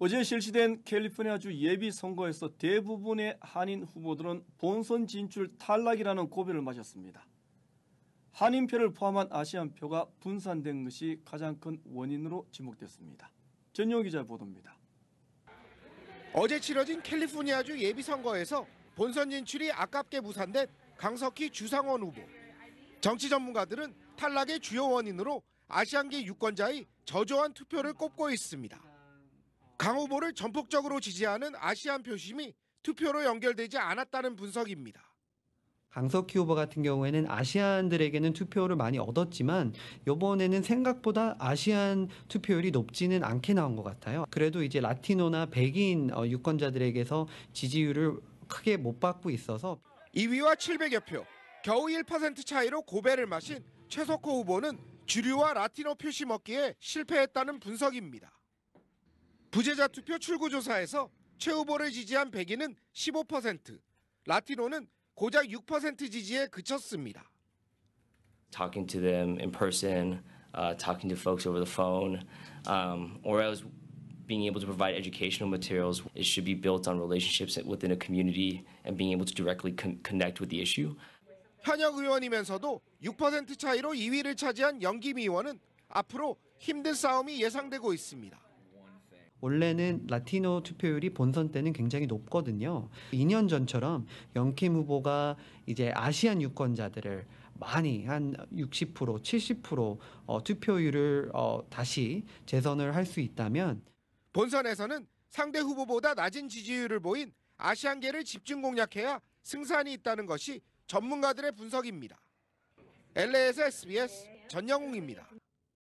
어제 실시된 캘리포니아주 예비 선거에서 대부분의 한인 후보들은 본선 진출 탈락이라는 고비를 마셨습니다 한인표를 포함한 아시안표가 분산된 것이 가장 큰 원인으로 지목됐습니다. 전용 기자 보도입니다. 어제 치러진 캘리포니아주 예비선거에서 본선 진출이 아깝게 무산된 강석희 주상원 후보. 정치 전문가들은 탈락의 주요 원인으로 아시안계 유권자의 저조한 투표를 꼽고 있습니다. 강 후보를 전폭적으로 지지하는 아시안 표심이 투표로 연결되지 않았다는 분석입니다. 강석희 후보 같은 경우에는 아시안들에게는 투표를 많이 얻었지만 이번에는 생각보다 아시안 투표율이 높지는 않게 나온 것 같아요. 그래도 이제 라티노나 백인 어, 유권자들에게서 지지율을 크게 못 받고 있어서 2위와 700여 표, 겨우 1% 차이로 고배를 마신 최석호 후보는 주류와 라티노 표심 먹기에 실패했다는 분석입니다. 부재자 투표 출구조사에서 최 후보를 지지한 백인은 15%, 라티노는 고작 6% 지지에 그쳤습니다. Talking to them in person, uh, talking to folks over the phone, um, or else being able to provide educational materials. It should be built on relationships within a community and being able to directly con- connect with the issue. 현역 의원이면서도 6% 차이로 2위를 차지한 영김 의원은 앞으로 힘든 싸움이 예상되고 있습니다. 원래는 라티노 투표율이 본선 때는 굉장히 높거든요. 2년 전처럼 영킴 후보가 이제 아시안 유권자들을 많이 한 60%, 70% 어, 투표율을 어, 다시 재선을 할 수 있다면 본선에서는 상대 후보보다 낮은 지지율을 보인 아시안계를 집중 공략해야 승산이 있다는 것이 전문가들의 분석입니다. LA에서 SBS 전영웅입니다.